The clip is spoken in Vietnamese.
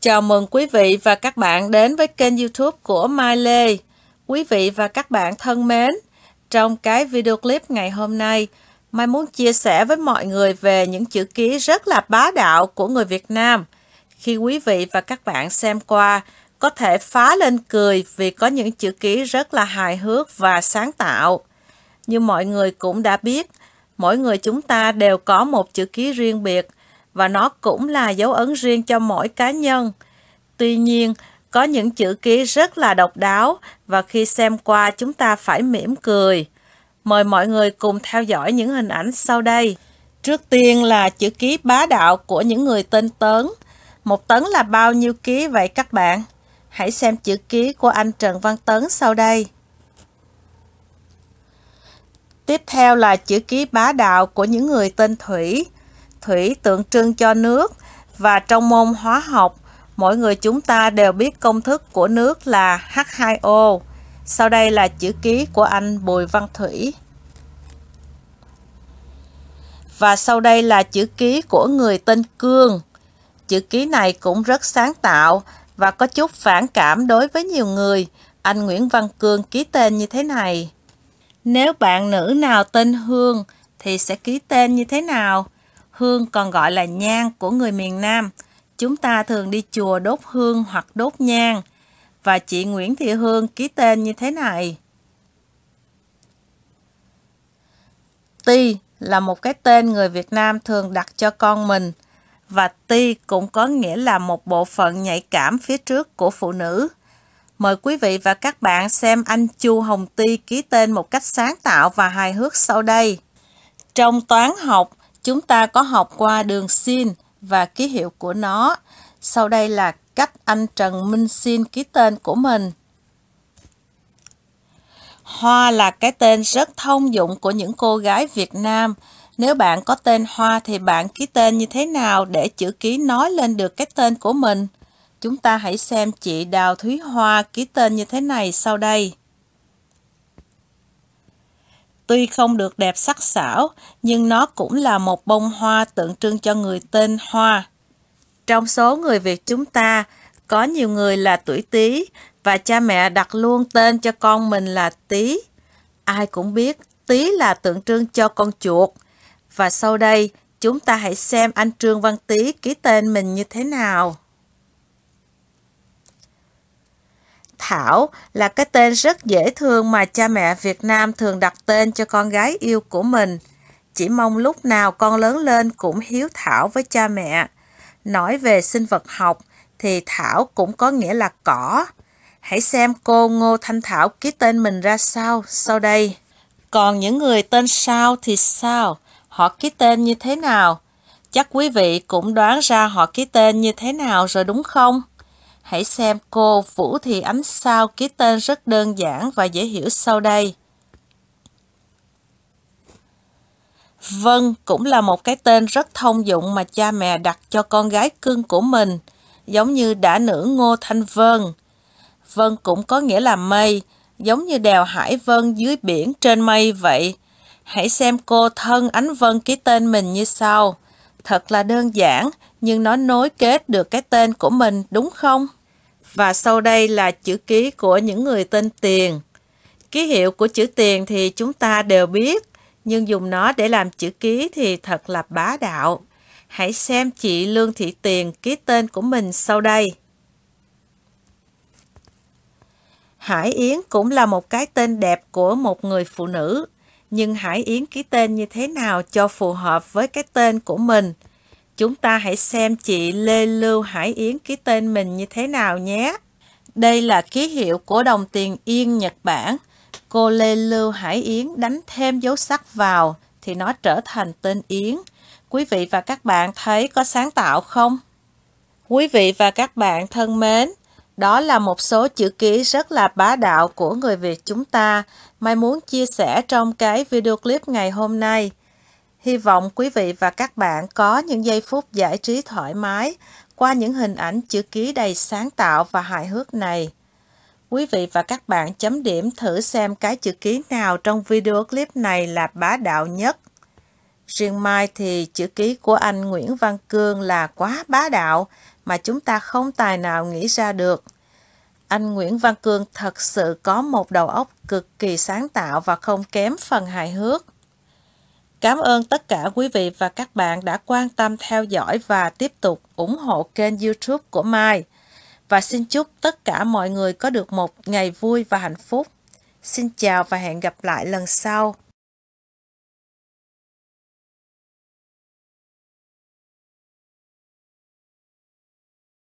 Chào mừng quý vị và các bạn đến với kênh youtube của Mai Lê. Quý vị và các bạn thân mến, trong cái video clip ngày hôm nay, Mai muốn chia sẻ với mọi người về những chữ ký rất là bá đạo của người Việt Nam. Khi quý vị và các bạn xem qua, có thể phá lên cười vì có những chữ ký rất là hài hước và sáng tạo. Như mọi người cũng đã biết, mỗi người chúng ta đều có một chữ ký riêng biệt – và nó cũng là dấu ấn riêng cho mỗi cá nhân. Tuy nhiên, có những chữ ký rất là độc đáo và khi xem qua chúng ta phải mỉm cười. Mời mọi người cùng theo dõi những hình ảnh sau đây. Trước tiên là chữ ký bá đạo của những người tên Tấn. Một tấn là bao nhiêu ký vậy các bạn? Hãy xem chữ ký của anh Trần Văn Tấn sau đây. Tiếp theo là chữ ký bá đạo của những người tên Thủy thủy tượng trưng cho nước và trong môn hóa học, mỗi người chúng ta đều biết công thức của nước là H2O. Sau đây là chữ ký của anh Bùi Văn Thủy. Và sau đây là chữ ký của người tên Cương. Chữ ký này cũng rất sáng tạo và có chút phản cảm đối với nhiều người. Anh Nguyễn Văn Cương ký tên như thế này. Nếu bạn nữ nào tên Hương thì sẽ ký tên như thế nào? Hương còn gọi là nhang của người miền Nam. Chúng ta thường đi chùa đốt hương hoặc đốt nhang. Và chị Nguyễn Thị Hương ký tên như thế này. Ti là một cái tên người Việt Nam thường đặt cho con mình. Và ti cũng có nghĩa là một bộ phận nhạy cảm phía trước của phụ nữ. Mời quý vị và các bạn xem anh Chu Hồng Ti ký tên một cách sáng tạo và hài hước sau đây. Trong toán học, Chúng ta có học qua đường xin và ký hiệu của nó. Sau đây là cách anh Trần Minh xin ký tên của mình. Hoa là cái tên rất thông dụng của những cô gái Việt Nam. Nếu bạn có tên Hoa thì bạn ký tên như thế nào để chữ ký nói lên được cái tên của mình? Chúng ta hãy xem chị Đào Thúy Hoa ký tên như thế này sau đây. Tuy không được đẹp sắc sảo, nhưng nó cũng là một bông hoa tượng trưng cho người tên Hoa. Trong số người Việt chúng ta, có nhiều người là tuổi Tý và cha mẹ đặt luôn tên cho con mình là Tý. Ai cũng biết Tý là tượng trưng cho con chuột. Và sau đây, chúng ta hãy xem anh Trương Văn Tý ký tên mình như thế nào. Thảo là cái tên rất dễ thương mà cha mẹ Việt Nam thường đặt tên cho con gái yêu của mình. Chỉ mong lúc nào con lớn lên cũng hiếu Thảo với cha mẹ. Nói về sinh vật học thì Thảo cũng có nghĩa là cỏ. Hãy xem cô Ngô Thanh Thảo ký tên mình ra sao sau đây. Còn những người tên sao thì sao? Họ ký tên như thế nào? Chắc quý vị cũng đoán ra họ ký tên như thế nào rồi đúng không? Hãy xem cô Vũ Thị Ánh Sao ký tên rất đơn giản và dễ hiểu sau đây. Vân cũng là một cái tên rất thông dụng mà cha mẹ đặt cho con gái cưng của mình, giống như đã nữ Ngô Thanh Vân. Vân cũng có nghĩa là mây, giống như đèo Hải Vân dưới biển trên mây vậy. Hãy xem cô thân Ánh Vân ký tên mình như sau. Thật là đơn giản, nhưng nó nối kết được cái tên của mình đúng không? Và sau đây là chữ ký của những người tên Tiền. Ký hiệu của chữ Tiền thì chúng ta đều biết, nhưng dùng nó để làm chữ ký thì thật là bá đạo. Hãy xem chị Lương Thị Tiền ký tên của mình sau đây. Hải Yến cũng là một cái tên đẹp của một người phụ nữ, nhưng Hải Yến ký tên như thế nào cho phù hợp với cái tên của mình Chúng ta hãy xem chị Lê Lưu Hải Yến ký tên mình như thế nào nhé. Đây là ký hiệu của đồng tiền Yên Nhật Bản. Cô Lê Lưu Hải Yến đánh thêm dấu sắc vào thì nó trở thành tên Yến. Quý vị và các bạn thấy có sáng tạo không? Quý vị và các bạn thân mến, đó là một số chữ ký rất là bá đạo của người Việt chúng ta. Mai muốn chia sẻ trong cái video clip ngày hôm nay. Hy vọng quý vị và các bạn có những giây phút giải trí thoải mái qua những hình ảnh chữ ký đầy sáng tạo và hài hước này. Quý vị và các bạn chấm điểm thử xem cái chữ ký nào trong video clip này là bá đạo nhất. Riêng Mai thì chữ ký của anh Nguyễn Văn Cương là quá bá đạo mà chúng ta không tài nào nghĩ ra được. Anh Nguyễn Văn Cương thật sự có một đầu óc cực kỳ sáng tạo và không kém phần hài hước. Cảm ơn tất cả quý vị và các bạn đã quan tâm theo dõi và tiếp tục ủng hộ kênh youtube của Mai. Và xin chúc tất cả mọi người có được một ngày vui và hạnh phúc. Xin chào và hẹn gặp lại lần sau.